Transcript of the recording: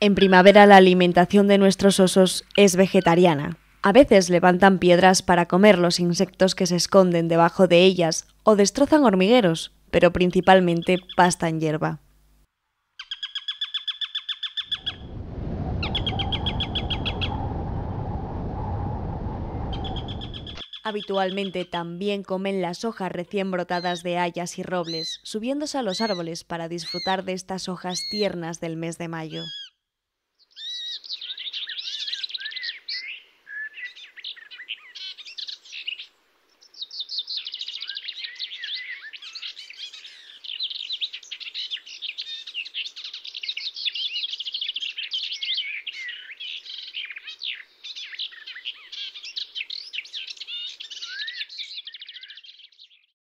En primavera la alimentación de nuestros osos es vegetariana. A veces levantan piedras para comer los insectos que se esconden debajo de ellas o destrozan hormigueros, pero principalmente pastan hierba. Habitualmente también comen las hojas recién brotadas de hayas y robles, subiéndose a los árboles para disfrutar de estas hojas tiernas del mes de mayo.